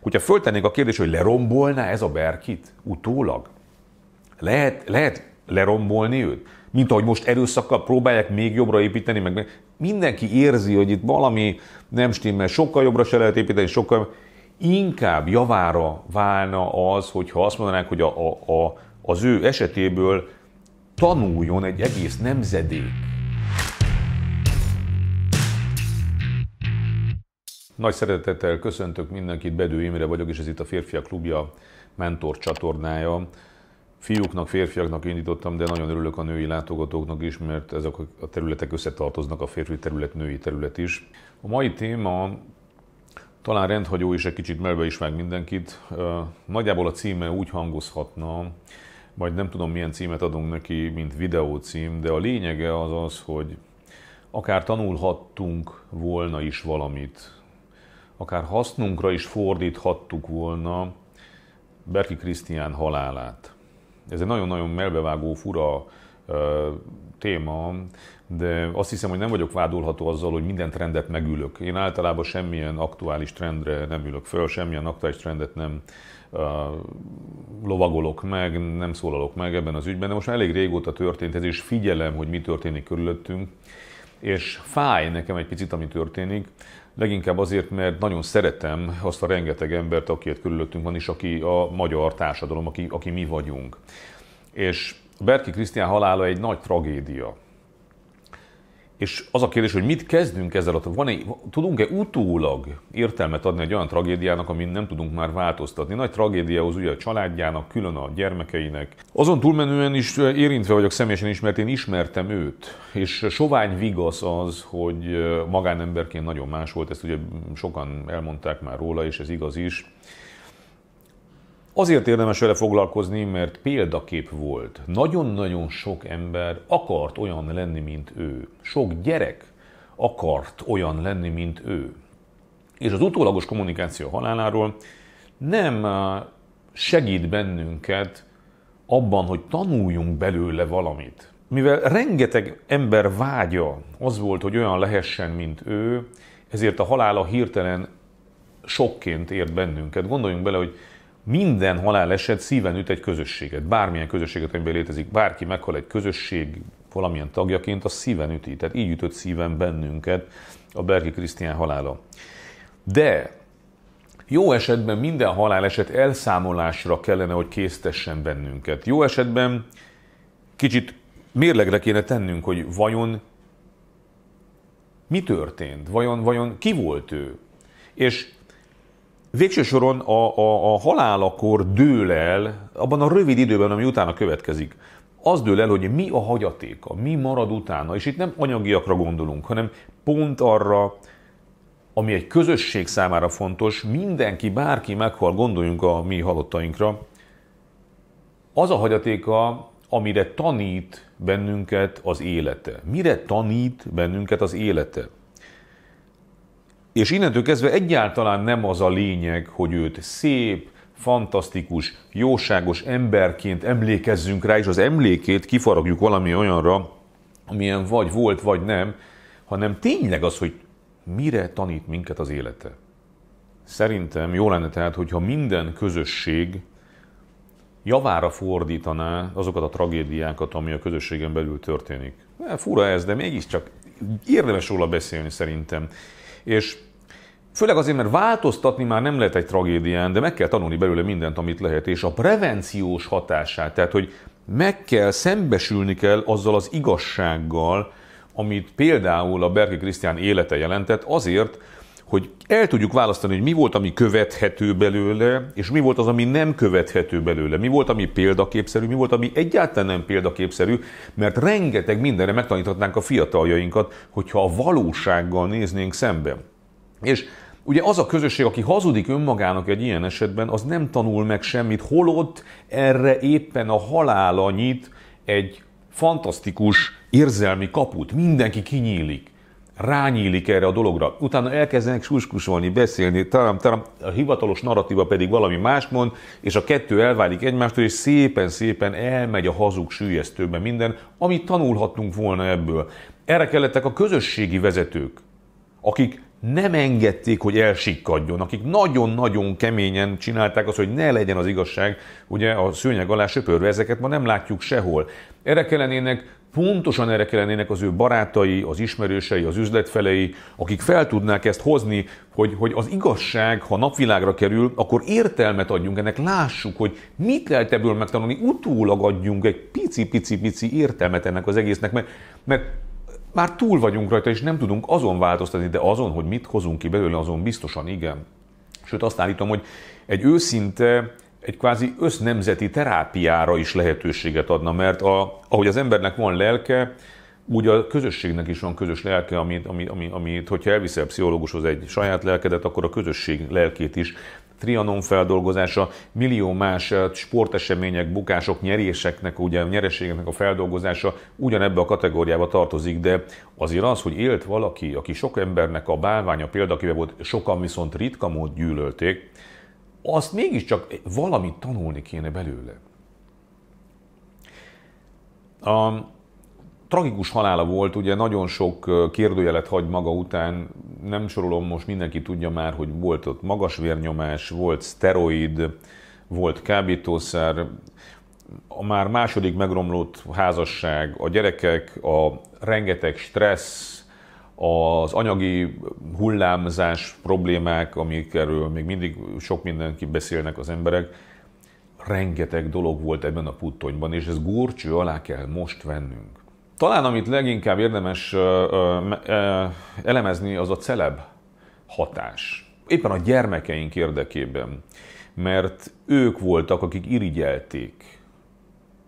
Hogyha föltennénk a kérdést, hogy lerombolná ez a berkit utólag? Lehet, lehet lerombolni őt? Mint ahogy most erőszakkal próbálják még jobbra építeni, meg mindenki érzi, hogy itt valami nem stimmel, sokkal jobbra se lehet építeni, sokkal inkább javára válna az, hogyha azt mondanák, hogy a, a, a, az ő esetéből tanuljon egy egész nemzedék. Nagy szeretettel köszöntök mindenkit, Bedő Imre vagyok, és ez itt a Férfiak Klubja mentor csatornája. Fiúknak, férfiaknak indítottam, de nagyon örülök a női látogatóknak is, mert ezek a területek összetartoznak, a férfi terület, női terület is. A mai téma talán rendhagyó és egy kicsit melbe is meg mindenkit. Nagyjából a címe úgy hangozhatna, majd nem tudom milyen címet adunk neki, mint videócím, de a lényege az az, hogy akár tanulhattunk volna is valamit akár hasznunkra is fordíthattuk volna Berki Krisztián halálát. Ez egy nagyon-nagyon melbevágó, fura téma, de azt hiszem, hogy nem vagyok vádolható azzal, hogy minden trendet megülök. Én általában semmilyen aktuális trendre nem ülök föl, semmilyen aktuális trendet nem uh, lovagolok meg, nem szólalok meg ebben az ügyben, de most már elég régóta történt ez, és figyelem, hogy mi történik körülöttünk, és fáj nekem egy picit, ami történik, Leginkább azért, mert nagyon szeretem azt a rengeteg embert, aki itt körülöttünk van, és aki a magyar társadalom, aki, aki mi vagyunk. És Berki Krisztián halála egy nagy tragédia. És az a kérdés, hogy mit kezdünk ezzel a... Van-e, tudunk-e utólag értelmet adni egy olyan tragédiának, amin nem tudunk már változtatni? Nagy tragédiához ugye a családjának, külön a gyermekeinek. Azon túlmenően is eh, érintve vagyok személyesen is, mert én ismertem őt. És eh, sovány vigasz az, hogy eh, magánemberként nagyon más volt, ezt ugye sokan elmondták már róla, és ez igaz is. Azért érdemes vele foglalkozni, mert példakép volt. Nagyon-nagyon sok ember akart olyan lenni, mint ő. Sok gyerek akart olyan lenni, mint ő. És az utólagos kommunikáció haláláról nem uh, segít bennünket abban, hogy tanuljunk belőle valamit. Mivel rengeteg ember vágya az volt, hogy olyan lehessen, mint ő, ezért a halála hirtelen sokként ért bennünket. Gondoljunk bele, hogy minden haláleset szíven üt egy közösséget. Bármilyen közösséget, amiben létezik, bárki meghal egy közösség valamilyen tagjaként, a szíven üti. Tehát így ütött szíven bennünket a Berki Krisztián halála. De jó esetben minden haláleset elszámolásra kellene, hogy késztessen bennünket. Jó esetben kicsit mérlegre kéne tennünk, hogy vajon mi történt, vajon, vajon ki volt ő. És végső soron a, a, a halálakor dől el, abban a rövid időben, ami utána következik, az dől el, hogy mi a hagyatéka, mi marad utána, és itt nem anyagiakra gondolunk, hanem pont arra, ami egy közösség számára fontos, mindenki, bárki meghal, gondoljunk a mi halottainkra, az a hagyatéka, amire tanít bennünket az élete. Mire tanít bennünket az élete? És innentől kezdve egyáltalán nem az a lényeg, hogy őt szép, fantasztikus, jóságos emberként emlékezzünk rá, és az emlékét kifaragjuk valami olyanra, amilyen vagy volt, vagy nem, hanem tényleg az, hogy mire tanít minket az élete. Szerintem jó lenne tehát, hogyha minden közösség javára fordítaná azokat a tragédiákat, ami a közösségen belül történik. Fura ez, de mégiscsak érdemes róla beszélni szerintem. És Főleg azért, mert változtatni már nem lehet egy tragédián, de meg kell tanulni belőle mindent, amit lehet, és a prevenciós hatását, tehát hogy meg kell, szembesülni kell azzal az igazsággal, amit például a Berki Krisztián élete jelentett, azért, hogy el tudjuk választani, hogy mi volt, ami követhető belőle, és mi volt az, ami nem követhető belőle. Mi volt, ami példaképszerű, mi volt, ami egyáltalán nem példaképszerű, mert rengeteg mindenre megtaníthatnánk a fiataljainkat, hogyha a valósággal néznénk szembe. És Ugye az a közösség, aki hazudik önmagának egy ilyen esetben, az nem tanul meg semmit, holott erre éppen a halála nyit egy fantasztikus érzelmi kaput. Mindenki kinyílik, rányílik erre a dologra. Utána elkezdenek suskusolni, beszélni, talán, talán a hivatalos narratíva pedig valami más mond, és a kettő elválik egymástól, és szépen-szépen elmegy a hazug sűjesztőbe minden, amit tanulhattunk volna ebből. Erre kellettek a közösségi vezetők, akik nem engedték, hogy elsikkadjon, akik nagyon-nagyon keményen csinálták azt, hogy ne legyen az igazság, ugye a szőnyeg alá söpörve, ezeket ma nem látjuk sehol. Erre kellenének Pontosan erre kellenének az ő barátai, az ismerősei, az üzletfelei, akik fel tudnák ezt hozni, hogy, hogy az igazság, ha napvilágra kerül, akkor értelmet adjunk ennek, lássuk, hogy mit lehet ebből megtanulni, utólag adjunk egy pici-pici-pici értelmet ennek az egésznek, mert, mert már túl vagyunk rajta, és nem tudunk azon változtatni, de azon, hogy mit hozunk ki belőle, azon biztosan igen. Sőt, azt állítom, hogy egy őszinte, egy kvázi össznemzeti terápiára is lehetőséget adna, mert a, ahogy az embernek van lelke, úgy a közösségnek is van közös lelke, amit, ami, ami, amit hogyha elviszel pszichológushoz egy saját lelkedet, akkor a közösség lelkét is Trianon feldolgozása, millió más eh, sportesemények, bukások, nyeréseknek, ugye nyereségeknek a feldolgozása ugyanebbe a kategóriába tartozik, de azért az, hogy élt valaki, aki sok embernek a bálványa példakéve volt, sokan viszont ritka mód gyűlölték, azt mégiscsak valamit tanulni kéne belőle. A, tragikus halála volt, ugye nagyon sok kérdőjelet hagy maga után, nem sorolom, most mindenki tudja már, hogy volt ott magas vérnyomás, volt szteroid, volt kábítószer, a már második megromlott házasság, a gyerekek, a rengeteg stressz, az anyagi hullámzás problémák, amik erről még mindig sok mindenki beszélnek az emberek, rengeteg dolog volt ebben a puttonyban, és ez gurcső alá kell most vennünk. Talán amit leginkább érdemes elemezni, az a celeb hatás. Éppen a gyermekeink érdekében, mert ők voltak, akik irigyelték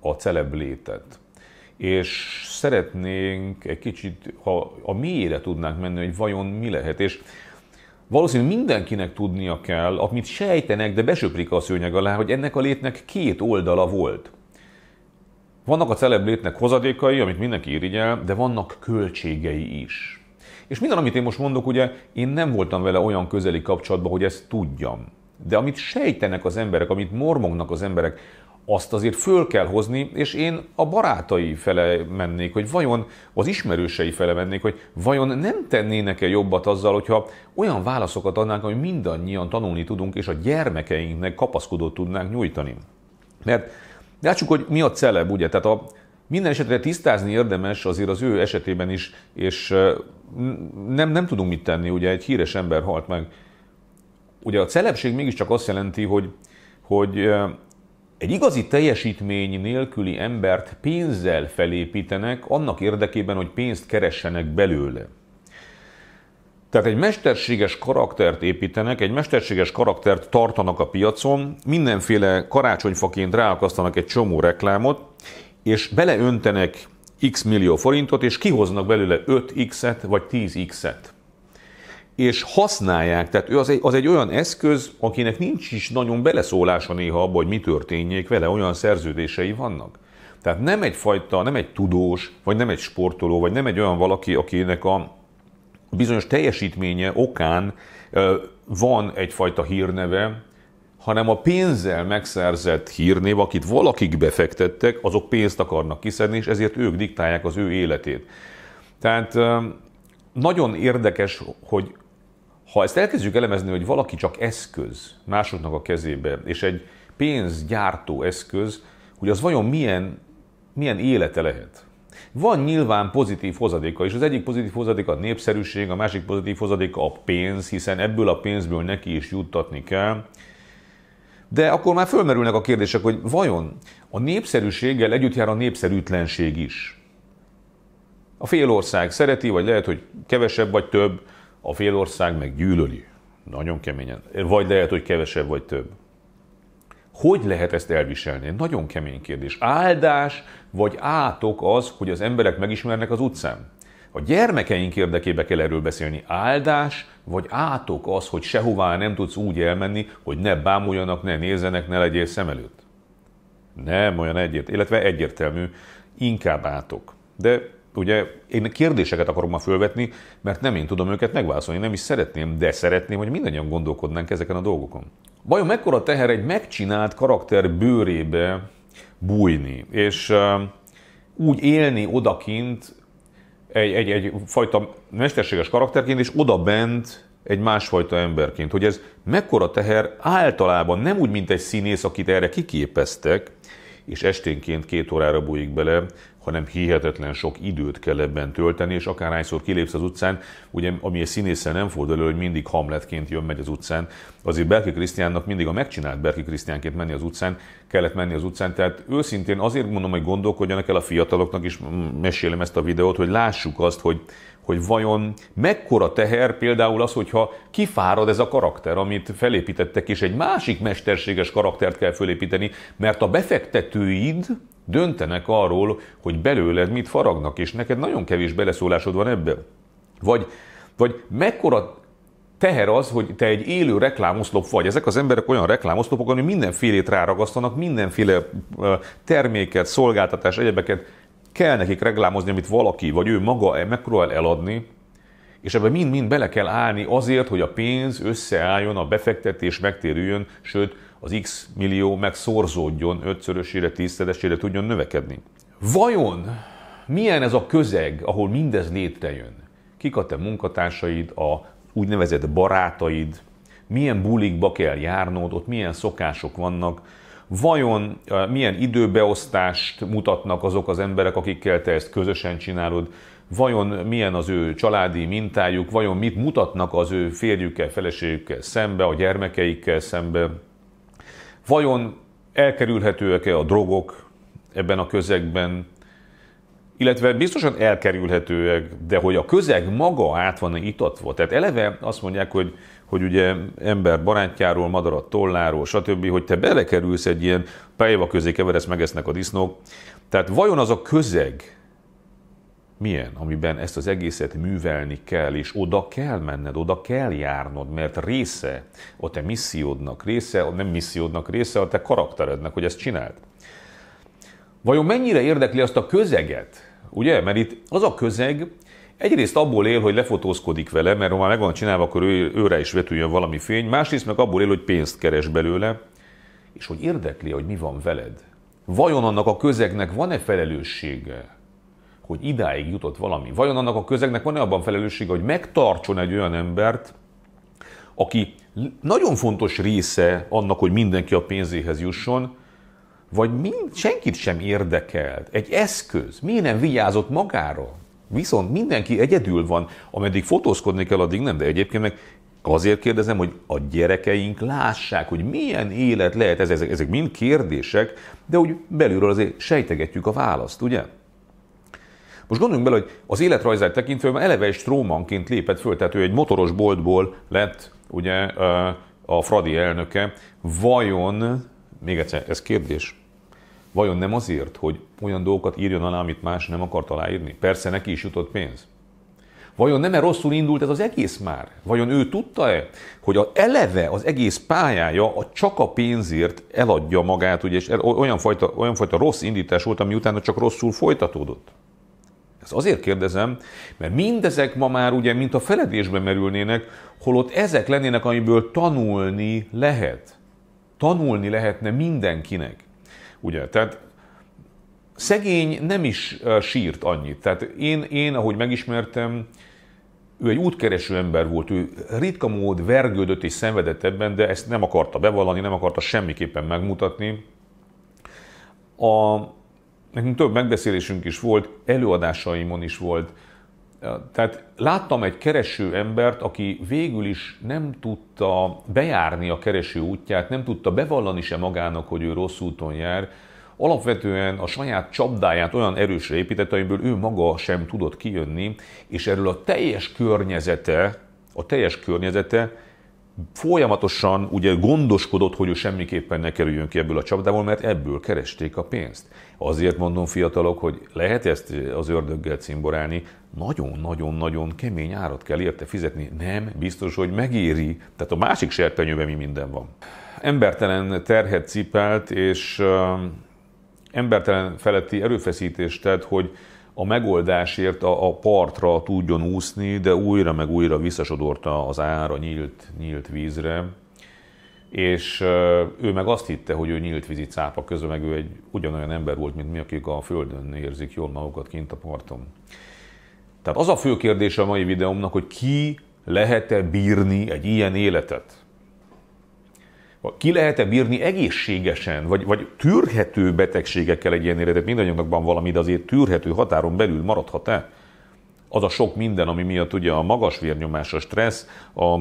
a celeb létet. És szeretnénk egy kicsit, ha a mélyére tudnánk menni, hogy vajon mi lehet. És valószínűleg mindenkinek tudnia kell, amit sejtenek, de besöprik a szőnyeg alá, hogy ennek a létnek két oldala volt. Vannak a celeb létnek hozadékai, amit mindenki irigyel, de vannak költségei is. És minden, amit én most mondok, ugye én nem voltam vele olyan közeli kapcsolatban, hogy ezt tudjam. De amit sejtenek az emberek, amit mormognak az emberek, azt azért föl kell hozni, és én a barátai fele mennék, hogy vajon az ismerősei fele mennék, hogy vajon nem tennének-e jobbat azzal, hogyha olyan válaszokat adnánk, hogy mindannyian tanulni tudunk, és a gyermekeinknek kapaszkodót tudnánk nyújtani. Mert de látsuk, hogy mi a celeb, ugye? Tehát a, minden esetre tisztázni érdemes azért az ő esetében is, és nem, nem tudunk mit tenni, ugye egy híres ember halt meg. Ugye a celebség mégiscsak azt jelenti, hogy, hogy egy igazi teljesítmény nélküli embert pénzzel felépítenek annak érdekében, hogy pénzt keressenek belőle. Tehát egy mesterséges karaktert építenek, egy mesterséges karaktert tartanak a piacon, mindenféle karácsonyfaként ráakasztanak egy csomó reklámot, és beleöntenek x millió forintot, és kihoznak belőle 5x-et vagy 10x-et. És használják, tehát ő az egy, az egy olyan eszköz, akinek nincs is nagyon beleszólása néha abba, hogy mi történjék vele, olyan szerződései vannak. Tehát nem egyfajta, nem egy tudós, vagy nem egy sportoló, vagy nem egy olyan valaki, akinek a bizonyos teljesítménye okán van egyfajta hírneve, hanem a pénzzel megszerzett hírnév, akit valakik befektettek, azok pénzt akarnak kiszedni, és ezért ők diktálják az ő életét. Tehát nagyon érdekes, hogy ha ezt elkezdjük elemezni, hogy valaki csak eszköz másoknak a kezébe, és egy pénzgyártó eszköz, hogy az vajon milyen, milyen élete lehet. Van nyilván pozitív hozadéka, és az egyik pozitív hozadéka a népszerűség, a másik pozitív hozadéka a pénz, hiszen ebből a pénzből neki is juttatni kell. De akkor már fölmerülnek a kérdések, hogy vajon a népszerűséggel együtt jár a népszerűtlenség is. A félország szereti, vagy lehet, hogy kevesebb vagy több, a félország meg gyűlöli. Nagyon keményen. Vagy lehet, hogy kevesebb vagy több. Hogy lehet ezt elviselni? Nagyon kemény kérdés. Áldás vagy átok az, hogy az emberek megismernek az utcán? A gyermekeink érdekébe kell erről beszélni. Áldás vagy átok az, hogy sehová nem tudsz úgy elmenni, hogy ne bámuljanak, ne nézzenek, ne legyél szem előtt? Nem olyan egyért, illetve egyértelmű, inkább átok. De ugye én kérdéseket akarom ma fölvetni, mert nem én tudom őket megválaszolni, nem is szeretném, de szeretném, hogy mindannyian gondolkodnánk ezeken a dolgokon. Vajon mekkora teher egy megcsinált karakter bőrébe bújni, és úgy élni odakint egy, egy, egy fajta mesterséges karakterként, és odabent egy másfajta emberként. Hogy ez mekkora teher általában nem úgy, mint egy színész, akit erre kiképeztek, és esténként két órára bújik bele, hanem hihetetlen sok időt kell ebben tölteni, és akárhányszor kilépsz az utcán, ugye ami egy színésszel nem fordul elő, hogy mindig hamletként jön, meg az utcán, azért Berki Krisztiánnak mindig a megcsinált Berki Krisztiánként menni az utcán, kellett menni az utcán, tehát őszintén azért mondom, hogy gondolkodjanak el a fiataloknak, és mesélem ezt a videót, hogy lássuk azt, hogy hogy vajon mekkora teher például az, hogyha kifárad ez a karakter, amit felépítettek, és egy másik mesterséges karaktert kell fölépíteni, mert a befektetőid, Döntenek arról, hogy belőled mit faragnak, és neked nagyon kevés beleszólásod van ebben. Vagy, vagy mekkora teher az, hogy te egy élő reklámoszlop vagy. Ezek az emberek olyan reklámoszlopok, ami mindenfélét ráragasztanak, mindenféle terméket, szolgáltatás, egyebeket kell nekik reklámozni, amit valaki, vagy ő maga megpróbál eladni, és ebbe mind-mind bele kell állni azért, hogy a pénz összeálljon, a befektetés megtérüljön, sőt, az x millió megszorzódjon, ötszörösére, tízszeresére tudjon növekedni. Vajon milyen ez a közeg, ahol mindez létrejön? Kik a te munkatársaid, a úgynevezett barátaid, milyen bulikba kell járnod, ott milyen szokások vannak, vajon milyen időbeosztást mutatnak azok az emberek, akikkel te ezt közösen csinálod, vajon milyen az ő családi mintájuk, vajon mit mutatnak az ő férjükkel, feleségükkel szembe, a gyermekeikkel szembe, Vajon elkerülhetőek-e a drogok ebben a közegben, illetve biztosan elkerülhetőek, de hogy a közeg maga át van itatva. Tehát eleve azt mondják, hogy, hogy ugye ember barátjáról, madarat tolláról, stb., hogy te belekerülsz egy ilyen pályava közé keveresz, megesznek a disznók. Tehát vajon az a közeg, milyen? Amiben ezt az egészet művelni kell, és oda kell menned, oda kell járnod, mert része a te missziódnak, része, nem missziódnak, része a te karakterednek, hogy ezt csináld. Vajon mennyire érdekli azt a közeget? Ugye? Mert itt az a közeg, Egyrészt abból él, hogy lefotózkodik vele, mert ha már meg van csinálva, akkor ő, őre is vetüljön valami fény. Másrészt meg abból él, hogy pénzt keres belőle, és hogy érdekli, hogy mi van veled. Vajon annak a közegnek van-e felelőssége? hogy idáig jutott valami. Vajon annak a közegnek van-e abban felelőssége, hogy megtartson egy olyan embert, aki nagyon fontos része annak, hogy mindenki a pénzéhez jusson, vagy mind, senkit sem érdekelt. Egy eszköz. Miért nem vigyázott magára? Viszont mindenki egyedül van, ameddig fotózkodni kell, addig nem, de egyébként meg azért kérdezem, hogy a gyerekeink lássák, hogy milyen élet lehet ez, ezek, ezek mind kérdések, de úgy belülről azért sejtegetjük a választ, ugye? Most gondoljunk bele, hogy az életrajzát tekintve már eleve egy strómanként lépett föl, tehát ő egy motoros boltból lett ugye a Fradi elnöke. Vajon, még egyszer, ez kérdés, vajon nem azért, hogy olyan dolgokat írjon alá, amit más nem akart aláírni? Persze neki is jutott pénz. Vajon nem-e rosszul indult ez az egész már? Vajon ő tudta-e, hogy a eleve az egész pályája a csak a pénzért eladja magát, ugye, és e, olyan fajta, olyan fajta rossz indítás volt, ami utána csak rosszul folytatódott? Ez azért kérdezem, mert mindezek ma már ugye, mint a feledésbe merülnének, holott ezek lennének, amiből tanulni lehet. Tanulni lehetne mindenkinek. Ugye, tehát szegény nem is sírt annyit. Tehát én, én ahogy megismertem, ő egy útkereső ember volt, ő ritka mód vergődött és szenvedett ebben, de ezt nem akarta bevallani, nem akarta semmiképpen megmutatni. A, nekünk több megbeszélésünk is volt, előadásaimon is volt. Tehát láttam egy kereső embert, aki végül is nem tudta bejárni a kereső útját, nem tudta bevallani se magának, hogy ő rossz úton jár. Alapvetően a saját csapdáját olyan erősre épített, amiből ő maga sem tudott kijönni, és erről a teljes környezete, a teljes környezete folyamatosan ugye gondoskodott, hogy ő semmiképpen ne kerüljön ki ebből a csapdából, mert ebből keresték a pénzt. Azért mondom fiatalok, hogy lehet ezt az ördöggel cimborálni, nagyon-nagyon-nagyon kemény árat kell érte fizetni. Nem biztos, hogy megéri. Tehát a másik serpenyőben mi minden van. Embertelen terhet cipelt, és embertelen feletti erőfeszítést tett, hogy a megoldásért a, a partra tudjon úszni, de újra meg újra visszasodorta az ára nyílt, nyílt vízre, és ő meg azt hitte, hogy ő nyílt vízi cápa, közben meg ő egy ugyanolyan ember volt, mint mi, akik a földön érzik jól magukat kint a parton. Tehát az a fő kérdése a mai videómnak, hogy ki lehet-e bírni egy ilyen életet? ki lehet-e bírni egészségesen, vagy, vagy tűrhető betegségekkel egy ilyen életet? van valami, de azért tűrhető határon belül maradhat-e? az a sok minden, ami miatt ugye a magas vérnyomás, a stressz, a,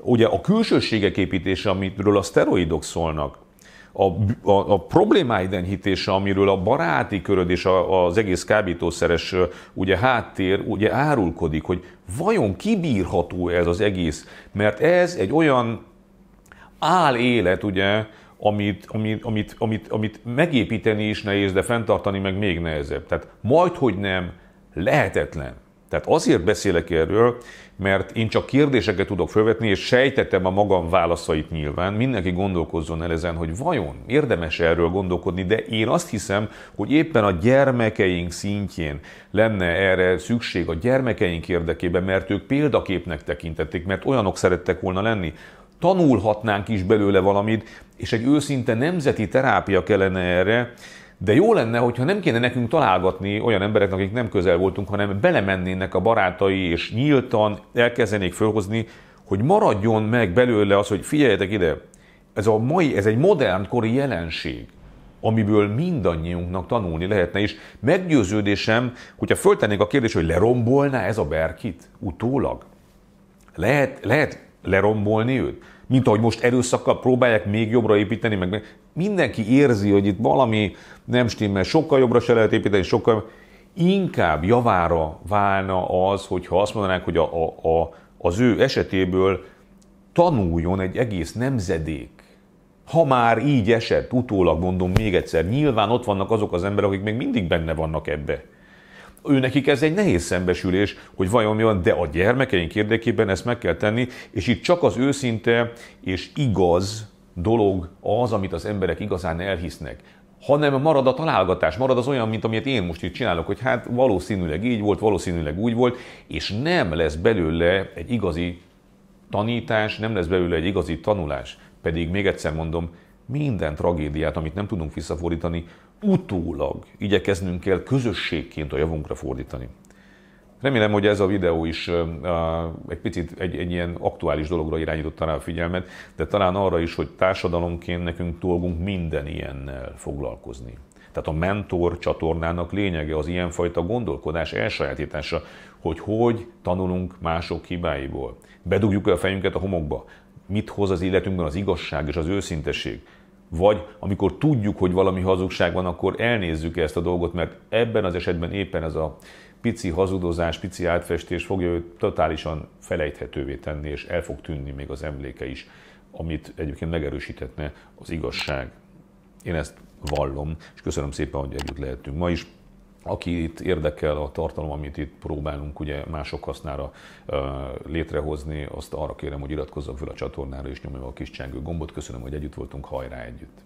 ugye a külsőségek építése, amiről a szteroidok szólnak, a, a, a problémáid enyhítése, amiről a baráti köröd és a, az egész kábítószeres ugye, háttér ugye árulkodik, hogy vajon kibírható ez az egész, mert ez egy olyan Áll élet, ugye, amit, amit, amit, amit, amit megépíteni is nehéz, de fenntartani meg még nehezebb. Tehát majd, hogy nem, lehetetlen. Tehát azért beszélek erről, mert én csak kérdéseket tudok felvetni, és sejtettem a magam válaszait nyilván. Mindenki gondolkozzon el ezen, hogy vajon érdemes erről gondolkodni, de én azt hiszem, hogy éppen a gyermekeink szintjén lenne erre szükség a gyermekeink érdekében, mert ők példaképnek tekintették, mert olyanok szerettek volna lenni, tanulhatnánk is belőle valamit, és egy őszinte nemzeti terápia kellene erre, de jó lenne, hogyha nem kéne nekünk találgatni olyan embereknek, akik nem közel voltunk, hanem belemennének a barátai, és nyíltan elkezdenék fölhozni, hogy maradjon meg belőle az, hogy figyeljetek ide, ez, a mai, ez egy modern kori jelenség amiből mindannyiunknak tanulni lehetne, és meggyőződésem, hogyha föltennék a kérdést, hogy lerombolná ez a berkit utólag? Lehet, lehet lerombolni őt? mint ahogy most erőszakkal próbálják még jobbra építeni, meg, mindenki érzi, hogy itt valami nem stimmel, sokkal jobbra se lehet építeni, sokkal inkább javára válna az, hogyha azt mondanák, hogy a, a, a, az ő esetéből tanuljon egy egész nemzedék. Ha már így esett, utólag mondom még egyszer, nyilván ott vannak azok az emberek, akik még mindig benne vannak ebbe ő nekik ez egy nehéz szembesülés, hogy vajon mi van, de a gyermekeink érdekében ezt meg kell tenni, és itt csak az őszinte és igaz dolog az, amit az emberek igazán elhisznek hanem marad a találgatás, marad az olyan, mint amit én most itt csinálok, hogy hát valószínűleg így volt, valószínűleg úgy volt, és nem lesz belőle egy igazi tanítás, nem lesz belőle egy igazi tanulás. Pedig még egyszer mondom, minden tragédiát, amit nem tudunk visszafordítani, utólag igyekeznünk kell közösségként a javunkra fordítani. Remélem, hogy ez a videó is egy picit egy, egy ilyen aktuális dologra irányította rá a figyelmet, de talán arra is, hogy társadalomként nekünk dolgunk minden ilyennel foglalkozni. Tehát a mentor csatornának lényege az ilyenfajta gondolkodás elsajátítása, hogy hogy tanulunk mások hibáiból. Bedugjuk el a fejünket a homokba. Mit hoz az életünkben az igazság és az őszinteség? vagy amikor tudjuk, hogy valami hazugság van, akkor elnézzük ezt a dolgot, mert ebben az esetben éppen ez a pici hazudozás, pici átfestés fogja őt totálisan felejthetővé tenni, és el fog tűnni még az emléke is, amit egyébként megerősíthetne az igazság. Én ezt vallom, és köszönöm szépen, hogy együtt lehetünk ma is aki itt érdekel a tartalom, amit itt próbálunk ugye mások hasznára létrehozni, azt arra kérem, hogy iratkozzon fel a csatornára és nyomja a kis csengő gombot. Köszönöm, hogy együtt voltunk, hajrá együtt!